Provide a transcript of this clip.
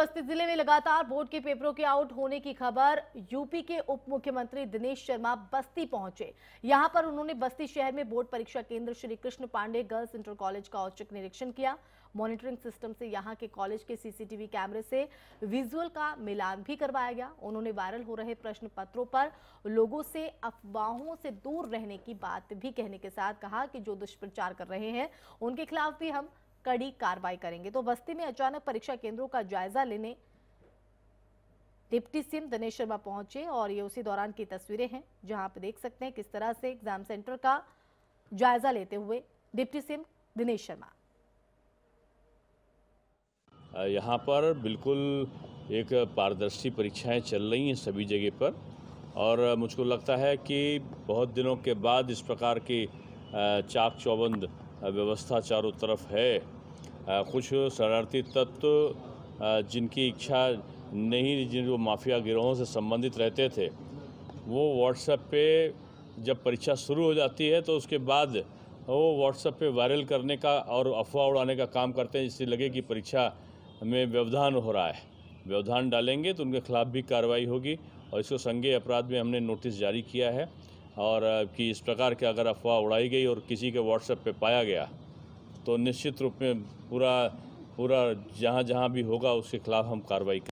बस्ती जिले में लगातार बोर्ड के पेपरों के आउट होने की खबर यूपी के उप मुख्यमंत्री दिनेश शर्मा बस्ती पहुंचे यहां पर उन्होंने बस्ती शहर में बोर्ड परीक्षा केंद्र Shri Krishna Pandey girls inter college का औचक निरीक्षण किया मॉनिटरिंग सिस्टम से यहां के कॉलेज के सीसीटीवी कैमरे से विजुअल का मिलान भी करवाया गया उन्होंने वायरल हो रहे प्रश्न पत्रों पर लोगों से अफवाहों से दूर रहने की बात भी कहने के साथ कहा कि जो दुष्प्रचार कर रहे हैं उनके खिलाफ भी हम कड़ी कार्रवाई करेंगे तो बस्ती में अचानक परीक्षा केंद्रों का जायजा लेने डिप्टी सीएम दिनेश शर्मा पहुंचे और ये उसी दौरान की तस्वीरें हैं जहां आप देख सकते हैं किस तरह से एग्जाम सेंटर का जायजा लेते हुए डिप्टी सीएम दिनेश शर्मा यहां पर बिल्कुल एक पारदर्शी परीक्षाएं चल रही हैं सभी जगह पर और मुझको लगता है कि बहुत दिनों के बाद इस प्रकार की चाक चौबंद व्यवस्था चारों तरफ है कुछ शरारती तत्व जिनकी इच्छा नहीं जिन वो माफिया गिरोहों से संबंधित रहते थे वो व्हाट्सएप पे जब परीक्षा शुरू हो जाती है तो उसके बाद वो व्हाट्सएप पे वायरल करने का और अफवाह उड़ाने का काम करते हैं जिससे लगे कि परीक्षा में व्यवधान हो रहा है व्यवधान डालेंगे तो उनके खिलाफ़ भी कार्रवाई होगी और इसको संज्ञेय अपराध में हमने नोटिस जारी किया है और कि इस प्रकार की अगर अफवाह उड़ाई गई और किसी के व्हाट्सएप पे पाया गया तो निश्चित रूप में पूरा पूरा जहाँ जहाँ भी होगा उसके खिलाफ हम कार्रवाई